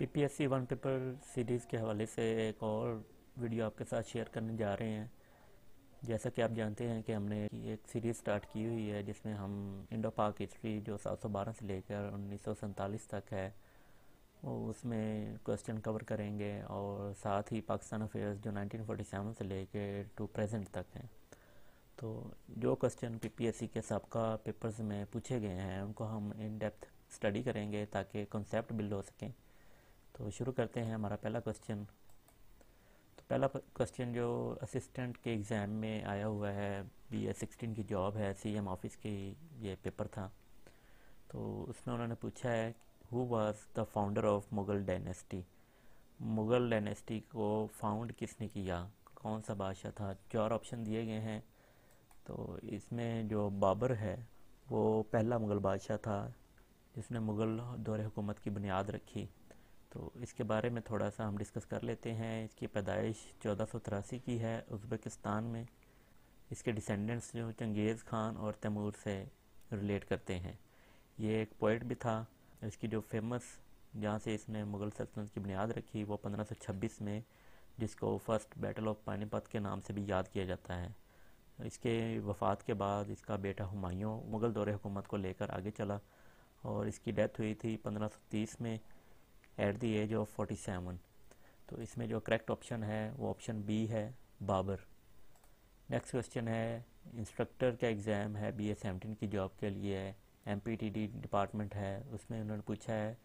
PPSC one paper series के हवाले से एक और वीडियो आपके साथ शेयर करने जा रहे हैं जैसा कि आप जानते हैं कि हमने एक सीरीज़ स्टार्ट की हुई है जिसमें हम इंडो पाक हिस्ट्री जो सात सौ बारह से लेकर उन्नीस सौ सैंतालीस तक है उसमें क्वेश्चन कवर करेंगे और साथ ही पाकिस्तान अफेयर्स जो 1947 से लेकर टू प्रेजेंट तक हैं तो जो क्वेश्चन पीपीएससी के सबका पेपर्स में पूछे गए हैं उनको हम इन डेप्थ स्टडी करेंगे ताकि कंसेप्ट बिल्ड हो सकें तो शुरू करते हैं हमारा पहला क्वेश्चन तो पहला क्वेश्चन जो असिस्टेंट के एग्ज़ाम में आया हुआ है बी एस सिक्सटीन की जॉब है सी एम ऑफिस की ये पेपर था तो उसमें उन्होंने पूछा है who was the founder of Mughal dynasty Mughal dynasty को फाउंड किसने किया कौन सा बादशाह था चार ऑप्शन दिए गए हैं तो इसमें जो बाबर है वो पहला मुग़ल बादशाह था जिसने मुग़ल दौर हुकूमत की बुनियाद रखी तो इसके बारे में थोड़ा सा हम डिस्कस कर लेते हैं इसकी पैदाइश चौदह की है उज़्बेकिस्तान में इसके डिसेंडेंट्स जो चंगेज़ खान और तैमूर से रिलेट करते हैं ये एक पोइट भी था इसकी जो फेमस जहाँ से इसने मुग़ल सल्तनत की बुनियाद रखी वो 1526 में जिसको फ़र्स्ट बैटल ऑफ पानीपत के नाम से भी याद किया जाता है इसके वफ़ात के बाद इसका बेटा हुमायूं मुग़ल दौरे हुकूमत को लेकर आगे चला और इसकी डेथ हुई थी तीस में at the age of seven तो इसमें जो करेक्ट ऑप्शन है वो ऑप्शन बी है बाबर नेक्स्ट क्वेश्चन है इंस्ट्रक्टर का एग्ज़ाम है बी एस की जॉब के लिए है एम डिपार्टमेंट है उसमें उन्होंने पूछा है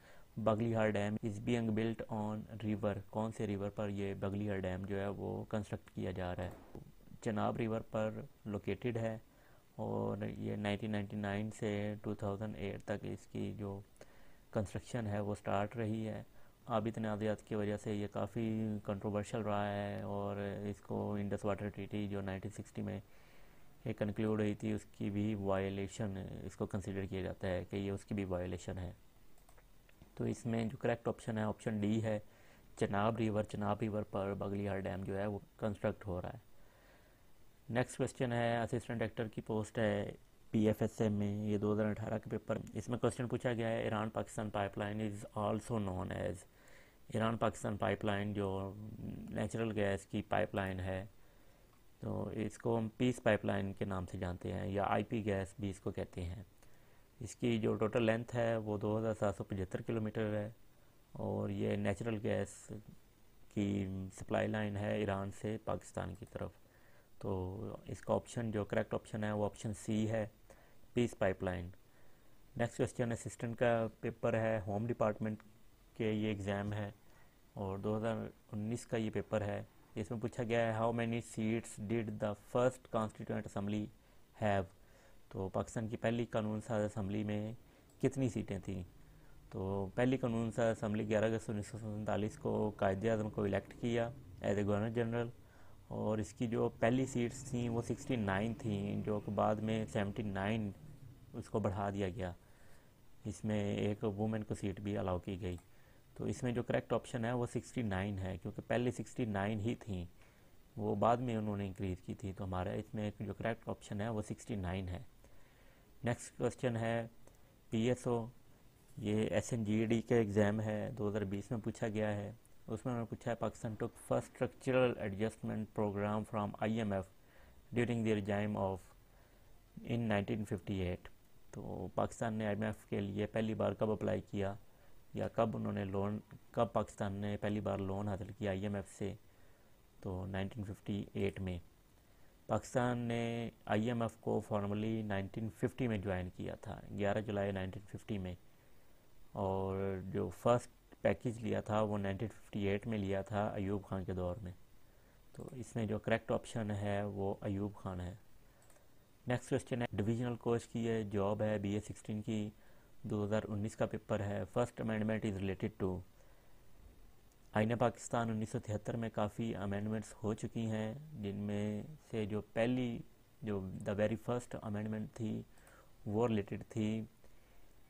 Baglihar dam is being built on river कौन से रिवर पर ये बगलीहार डैम जो है वो कंस्ट्रक्ट किया जा रहा है चनाब रिवर पर लोकेटेड है और ये 1999 से 2008 तक इसकी जो कंस्ट्रक्शन है वो स्टार्ट रही है आबिद नाजियात की वजह से ये काफ़ी कंट्रोवर्शल रहा है और इसको इंडस वाटर ट्रीटी जो 1960 में कंक्लूड हुई थी उसकी भी वायलेशन इसको कंसिडर किया जाता है कि ये उसकी भी वायलेशन है तो इसमें जो करेक्ट ऑप्शन है ऑप्शन डी है चनाब रिवर चनाब रिवर पर बगलियार डैम जो है वो कंस्ट्रक्ट हो रहा है नेक्स्ट क्वेश्चन है असिस्टेंट डायरेक्टर की पोस्ट है पी एफ एस एम में ये 2018 के पेपर इसमें क्वेश्चन पूछा गया है Iran Pakistan pipeline is also known as Iran Pakistan pipeline जो नेचुरल गैस की पाइपलाइन है तो इसको हम पीस पाइपलाइन के नाम से जानते हैं या आईपी गैस भी इसको कहते हैं इसकी जो टोटल लेंथ है वो पचहत्तर किलोमीटर है और ये नेचुरल गैस की सप्लाई लाइन है ईरान से पाकिस्तान की तरफ तो इसका ऑप्शन जो करेक्ट ऑप्शन है वो ऑप्शन सी है peace pipeline next question assistant का पेपर है होम डिपार्टमेंट के ये एग्ज़ाम है और 2019 का ये पेपर है इसमें पूछा गया है how many seats did the first constituent assembly have तो पाकिस्तान की पहली कानून साज असम्बली में कितनी सीटें थीं तो पहली कानून साज असम्बली ग्यारह अगस्त उन्नीस को कायद अजम को इलेक्ट किया एज ए गवर्नर जनरल और इसकी जो पहली सीट्स थी वो 69 थी जो कि बाद में 79 उसको बढ़ा दिया गया इसमें एक वुमेन को सीट भी अलाउ की गई तो इसमें जो करेक्ट ऑप्शन है वो 69 है क्योंकि पहले 69 ही थी वो बाद में उन्होंने इंक्रीज की थी तो हमारा इसमें जो करेक्ट ऑप्शन है वो 69 है नेक्स्ट क्वेश्चन है पीएसओ ये एसएनजीडी का एग्ज़ाम है 2020 में पूछा गया है उसमें उन्होंने पूछा है Pakistan took first structural adjustment programme from I M F during the regime of in nineteen तो पाकिस्तान ने आई के लिए पहली बार कब अप्लाई किया या कब उन्होंने लोन कब पाकिस्तान ने पहली बार लोन हासिल किया आईएमएफ से तो 1958 में पाकिस्तान ने आईएमएफ को फॉर्मली 1950 में ज्वाइन किया था 11 जुलाई 1950 में और जो फर्स्ट पैकेज लिया था वो 1958 में लिया था अयूब खान के दौर में तो इसमें जो करेक्ट ऑप्शन है वो अयूब खान है नेक्स्ट क्वेश्चन है डिविजनल कोच की है जॉब है बी ए सिक्सटीन की 2019 का पेपर है first amendment is related to आइना पाकिस्तान उन्नीस में काफ़ी अमेंडमेंट्स हो चुकी हैं जिनमें से जो पहली जो द वेरी फर्स्ट अमेंडमेंट थी वो रिलेटेड थी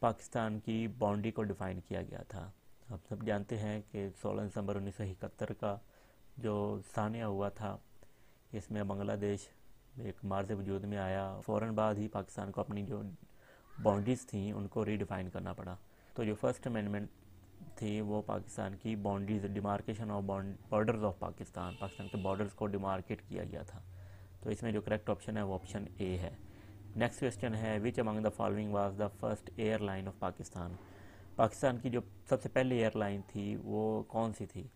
पाकिस्तान की बाउंड्री को डिफ़ाइन किया गया था आप सब जानते हैं कि 16 दिसंबर उन्नीस का जो सानिया हुआ था इसमें बांग्लादेश एक मार्ज वजूद में आया फ़ौर बाद ही पाकिस्तान को अपनी जो बाउंड्रीज़ थी उनको रीडिफ़ाइन करना पड़ा तो जो फर्स्ट अमेंडमेंट थी वो पाकिस्तान की boundaries demarcation of borders of Pakistan Pakistan के बॉर्डर्स को डिमार्केट किया गया था तो इसमें जो करेक्ट ऑप्शन है वो ऑप्शन ए है नेक्स्ट क्वेश्चन है which among the following was the first airline of Pakistan Pakistan की जो सबसे पहली एयरलाइन थी वो कौन सी थी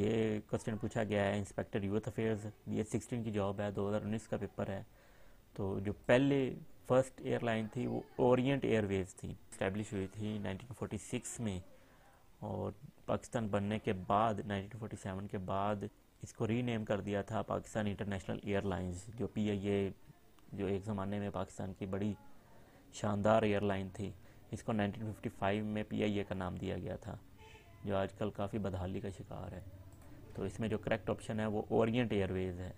ये क्वेश्चन पूछा गया है इंस्पेक्टर यूथ अफेयर्स ये सिक्सटीन की जॉब है 2019 का पेपर है तो जो पहले फर्स्ट एयरलाइन थी वो ओरिएंट एयरवेज थी इस्टेब्लिश हुई थी 1946 में और पाकिस्तान बनने के बाद 1947 के बाद इसको रीनेम कर दिया था पाकिस्तान इंटरनेशनल एयरलाइंस जो पी जो एक ज़माने में पाकिस्तान की बड़ी शानदार एयरलाइन थी इसको 1955 में पीआईए का नाम दिया गया था जो आजकल काफ़ी बदहाली का शिकार है तो इसमें जो करेक्ट ऑप्शन है वो ओरिएंट एयरवेज़ है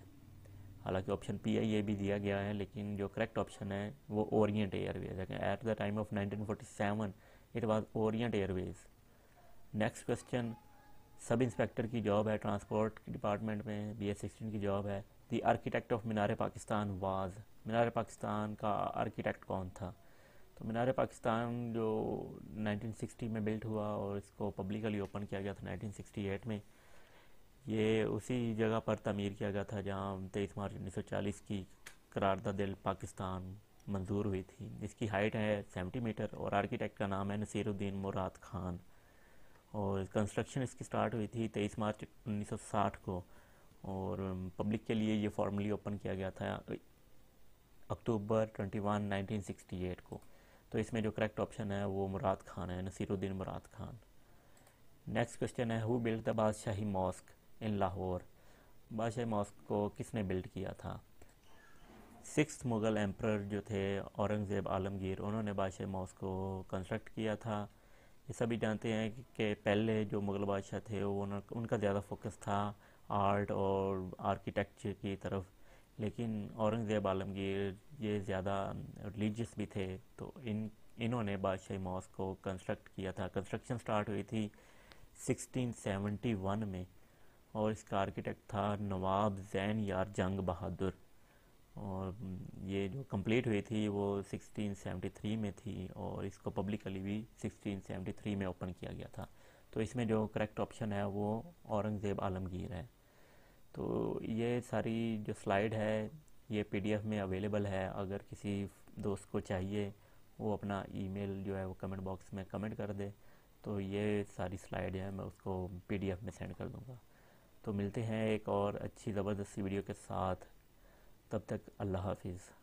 हालांकि ऑप्शन पीआईए भी दिया गया है लेकिन जो करेक्ट ऑप्शन है वो ओरिएंट एयरवेज़ है at the time of nineteen it was Orient Airways next question sub inspector की जॉब है ट्रांसपोर्ट डिपार्टमेंट में बी एस सिक्सटीन की जॉब है the architect of Minar Pakistan was Minar Pakistan का आर्किटेक्ट कौन था तो मीनार पाकिस्तान जो 1960 में बिल्ट हुआ और इसको पब्लिकली ओपन किया गया था 1968 में ये उसी जगह पर तमीर किया गया था जहाँ तेईस मार्च 1940 की करारदा दिल पाकिस्तान मंजूर हुई थी इसकी हाइट है 70 मीटर और आर्किटेक्ट का नाम है नसीरुद्दीन मुराद खान और कंस्ट्रक्शन इसकी स्टार्ट हुई थी 23 मार्च 1960 को और पब्लिक के लिए ये फॉर्मली ओपन किया गया था अक्टूबर 21 1968 को तो इसमें जो करेक्ट ऑप्शन है वो मुराद खान है नसीरुद्दीन मुराद खान नेक्स्ट क्वेश्चन है who build the Badshahi mosque in Lahore Badshahi mosque को किसने बिल्ड किया था सिक्स मुग़ल एम्प्रर जो थे औरंगज़ेब आलमगीर उन्होंने बादशाह मॉस्क को कंस्ट्रक्ट किया था ये सभी जानते हैं कि पहले जो मुग़ल बादशाह थे वो उनका ज़्यादा फोकस था आर्ट और आर्किटेक्चर की तरफ लेकिन औरंगज़ेब आलमगीर ये ज़्यादा रिलीजियस भी थे तो इन इन्होंने बादशाही मॉस्क को कंस्ट्रक्ट किया था कंस्ट्रक्शन स्टार्ट हुई थी 1671 में और इसका आर्किटेक्ट था नवाब जैन यार जंग बहादुर और ये जो कंप्लीट हुई थी वो 1673 में थी और इसको पब्लिकली भी 1673 में ओपन किया गया था तो इसमें जो करेक्ट ऑप्शन है वो औरंगज़ेब आलमगीर है तो ये सारी जो स्लाइड है ये पीडीएफ में अवेलेबल है अगर किसी दोस्त को चाहिए वो अपना ईमेल जो है वो कमेंट बॉक्स में कमेंट कर दे तो ये सारी स्लाइड है मैं उसको पीडीएफ में सेंड कर दूँगा तो मिलते हैं एक और अच्छी ज़बरदस्ती वीडियो के साथ तब तक अल्लाह हाफिज़